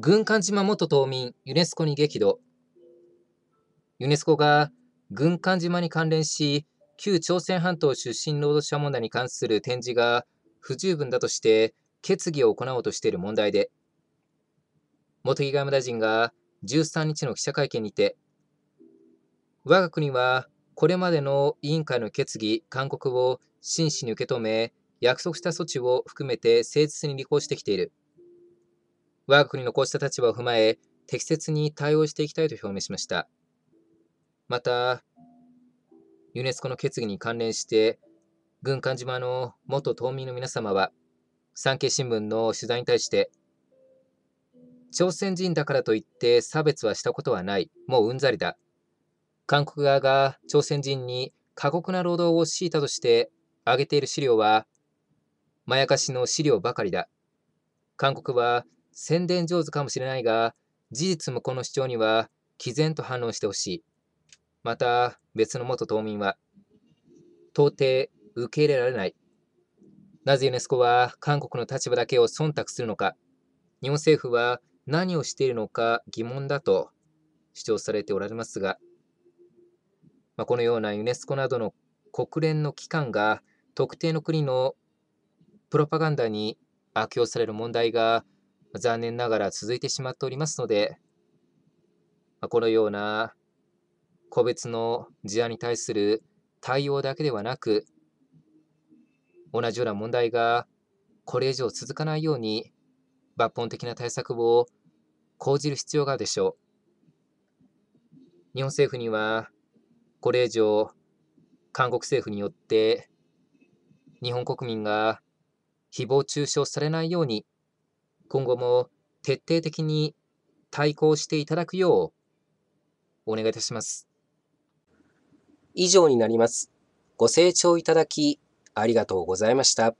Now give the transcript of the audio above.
軍艦島元島民、ユネスコに激怒。ユネスコが軍艦島に関連し、旧朝鮮半島出身労働者問題に関する展示が不十分だとして決議を行おうとしている問題で、茂木外務大臣が13日の記者会見にて、我が国はこれまでの委員会の決議、勧告を真摯に受け止め、約束した措置を含めて誠実に履行してきている。我が国のこうした立場を踏まえ、適切に対応していきたいと表明しました。また、ユネスコの決議に関連して、軍艦島の元島民の皆様は、産経新聞の取材に対して、朝鮮人だからといって差別はしたことはない、もううんざりだ。韓国側が朝鮮人に過酷な労働を強いたとして挙げている資料は、まやかしの資料ばかりだ。韓国は宣伝上手かもしれないが、事実もこの主張には、毅然と反論してほしい。また、別の元島民は、到底受け入れられない。なぜユネスコは韓国の立場だけを忖度するのか、日本政府は何をしているのか疑問だと主張されておられますが、まあ、このようなユネスコなどの国連の機関が特定の国のプロパガンダに悪用される問題が残念ながら続いてしまっておりますので、このような個別の事案に対する対応だけではなく、同じような問題がこれ以上続かないように抜本的な対策を講じる必要があるでしょう。日本政府にはこれ以上韓国政府によって日本国民が誹謗中傷されないように今後も徹底的に対抗していただくようお願いいたします。以上になります。ご清聴いただきありがとうございました。